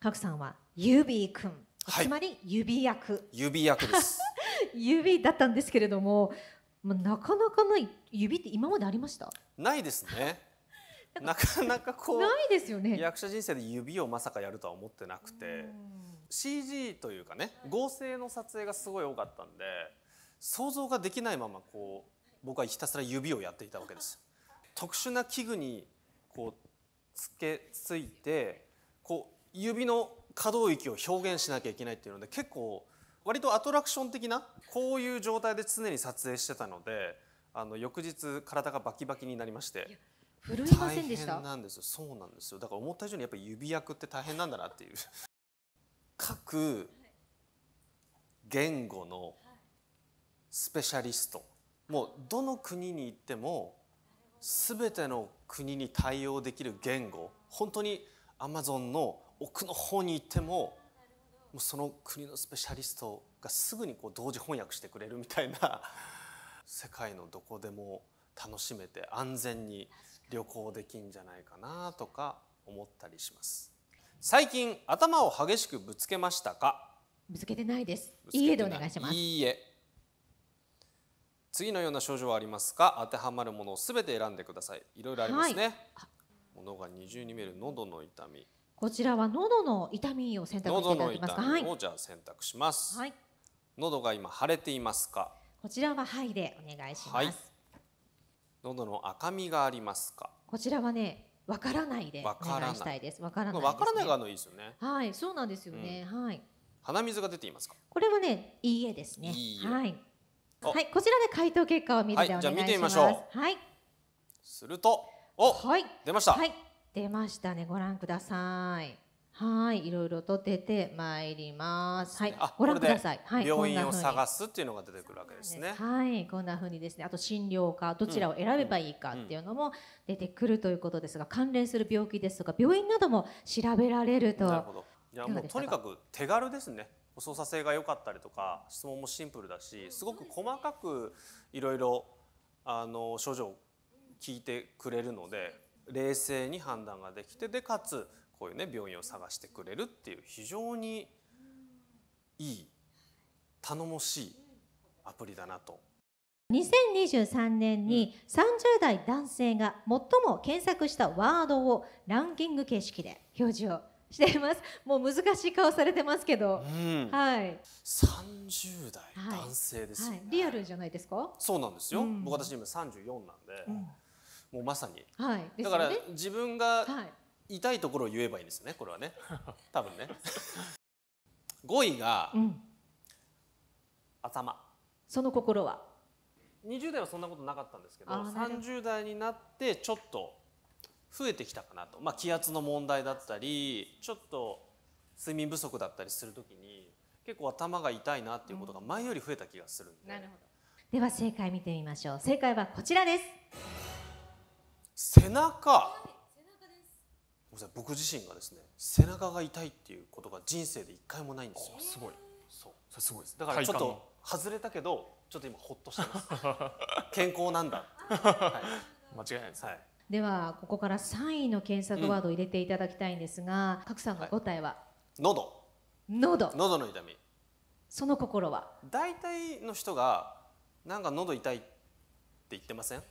賀来さんは指ービ君、はい、つまり指役指役です 指だったんですけれども、まあ、なかなかない指って今までありましたないですね なかなかこうないですよね役者人生で指をまさかやるとは思ってなくて CG というかね合成の撮影がすごい多かったんで想像ができないままこう僕はひたすら指をやっていたわけです 特殊な器具にこうつけついてこう指の可動域を表現しなきゃいけないっていうので結構割とアトラクション的なこういう状態で常に撮影してたのであの翌日体がバキバキになりまして。震えませんでしたなんですよそうなんですよだから思った以上にやっぱり指役って大変なんだなっていう各言語のスペシャリストもうどの国に行っても全ての国に対応できる言語本当にアマゾンの奥の方に行ってももうその国のスペシャリストがすぐにこう同時翻訳してくれるみたいな世界のどこでも楽しめて安全に旅行できんじゃないかなとか思ったりします最近頭を激しくぶつけましたかぶつけてないですいいえでお願いしますいいえ次のような症状はありますか当てはまるものをすべて選んでくださいいろいろありますね、はい、ものが二重に見える喉の痛みこちらは喉の痛みを選択していただけますか。喉の痛みをじゃあ選択します。はい。喉が今腫れていますか。こちらははいでお願いします。はい、喉の赤みがありますか。こちらはねわからないでお願いしたいです。わからない。わからないがのいいですよね。はい、そうなんですよね。はい。鼻水が出ていますか。これはねいいえですね。はい。はい、こちらで回答結果を見てお願いします。はい、じゃあ見てみましょう。はい。すると、お、はい、出ました。はい。出ましたねご覧くださいはいいろいろと出てまいりますはいご覧くださいはい病院を探すっていうのが出てくるわけですねはいこんな風にですねあと診療科どちらを選べばいいかっていうのも出てくるということですが関連する病気ですとか病院なども調べられるとなるほどいやもうとにかく手軽ですね操作性が良かったりとか質問もシンプルだしすごく細かくいろいろあの症状を聞いてくれるので冷静に判断ができてでかつこういうね病院を探してくれるっていう非常にいい頼もしいアプリだなと。2023年に30代男性が最も検索したワードをランキング形式で表示をしています。もう難しい顔されてますけど、うん、はい。30代男性です、ねはいはい、リアルじゃないですか？そうなんですよ。うん、僕私今34なんで。うんもうまさに、はい、だから自分が痛いところを言えばいいんですねこれはね 多分ね5 位が、うん、頭その心は20代はそんなことなかったんですけど30代になってちょっと増えてきたかなと、まあ、気圧の問題だったりちょっと睡眠不足だったりするときに結構頭が痛いなっていうことが前より増えた気がするんで、うん、なるほどでは正解見てみましょう正解はこちらです背中、はい、背中僕自身がですね背中が痛いっていうことが人生で一回もないんですよすごいそうそれすごいです、だからちょっと外れたけどちょっと今ほっとしてます 健康なんだ、はい、間違いないです、はい、ではここから3位の検索ワードを入れていただきたいんですが、賀、う、来、ん、さんの答えは、はい、喉喉喉の痛みその心は大体の人がなんか喉痛いって言ってません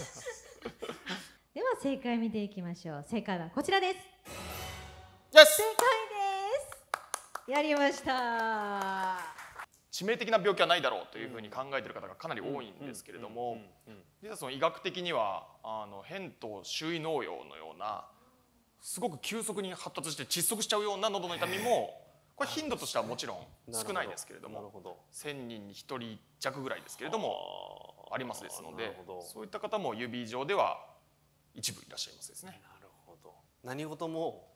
では正解見ていきましょう正解はこちらです正解ですやりました致命的な病気はないだろうというふうに考えている方がかなり多いんですけれども実はその医学的にはあの扁桃周囲脳瘍のようなすごく急速に発達して窒息しちゃうような喉の痛みもこれ頻度としてはもちろん少ないですけれども1,000人に1人弱ぐらいですけれどもありますですのでそういった方も指上では一部いらっしゃいますですね。なるほど何事も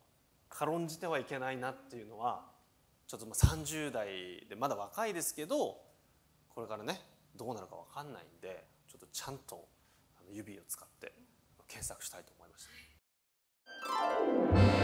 軽んじてはいけないなっていうのはちょっとまあ30代でまだ若いですけどこれからねどうなるか分かんないんでちょっとちゃんと指を使って検索したいと思いました。